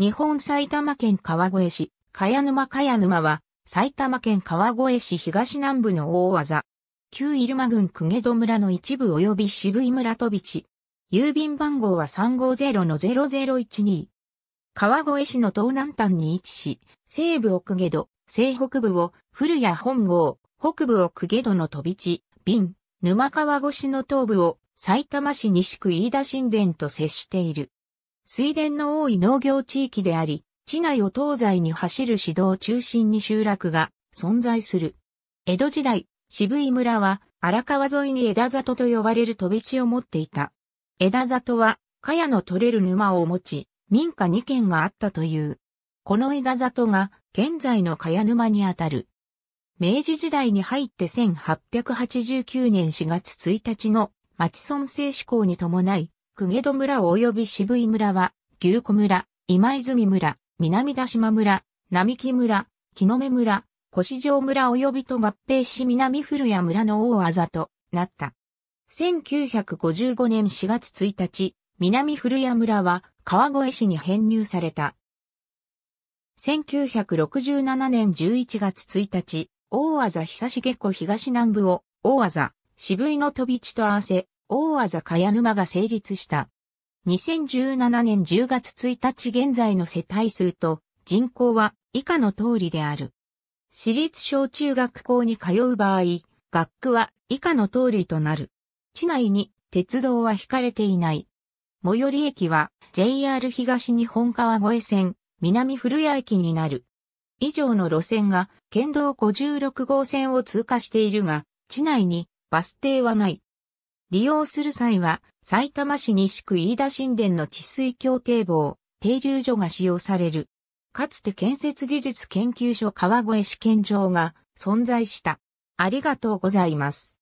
日本埼玉県川越市、茅沼茅沼は、埼玉県川越市東南部の大技。旧入間郡久下戸村の一部及び渋井村飛び地。郵便番号は350-0012。川越市の東南端に位置し、西部を久下戸、西北部を古谷本郷、北部を久下戸の飛び地、瓶、沼川越しの東部を埼玉市西区飯田神殿と接している。水田の多い農業地域であり、地内を東西に走る市道を中心に集落が存在する。江戸時代、渋井村は荒川沿いに枝里と呼ばれる飛び地を持っていた。枝里は、茅の取れる沼を持ち、民家2軒があったという。この枝里が、現在の茅沼にあたる。明治時代に入って1889年4月1日の町村政施行に伴い、久下戸村及び渋井村は、牛湖村、今泉村、南田島村、並木村、木の目村、腰城村及びと合併し南古谷村の大あざとなった。1955年4月1日、南古谷村は川越市に編入された。1967年11月1日、大あざ久下湖東南部を、大あざ、渋井の飛び地と合わせ、大技茅沼が成立した。2017年10月1日現在の世帯数と人口は以下の通りである。私立小中学校に通う場合、学区は以下の通りとなる。地内に鉄道は引かれていない。最寄り駅は JR 東日本川越線南古谷駅になる。以上の路線が県道56号線を通過しているが、地内にバス停はない。利用する際は、埼玉市西区飯田神殿の治水橋堤防、停留所が使用される。かつて建設技術研究所川越試験場が存在した。ありがとうございます。